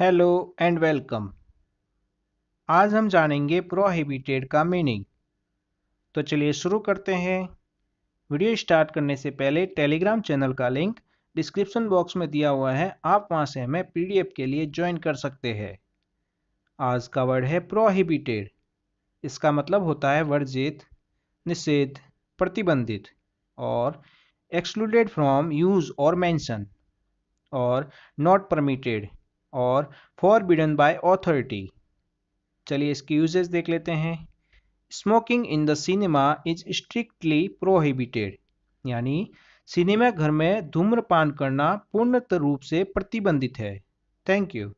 hello and welcome आज हम जानेंगे प्रोहिबिटेड का मीनिंग तो चलिए शुरू करते हैं वीडियो स्टार्ट करने से पहले टेलीग्राम चैनल का लिंक डिस्क्रिप्शन बॉक्स में दिया हुआ है आप वहां से हमें पीडीएफ के लिए ज्वाइन कर सकते हैं आज का वर्ड है प्रोहिबिटेड इसका मतलब होता है वर्जित निषेध प्रतिबंधित और एक्सक्लूडेड फ्रॉम यूज और मैंशन और नॉट परमिटेड और फॉरबिडन बाय ऑथोरिटी चलिए इसके यूजेस देख लेते हैं smoking in the cinema is strictly prohibited यानी सिनेमा घर में धूम्रपान करना पूर्णत रूप से प्रतिबंधित है थैंक यू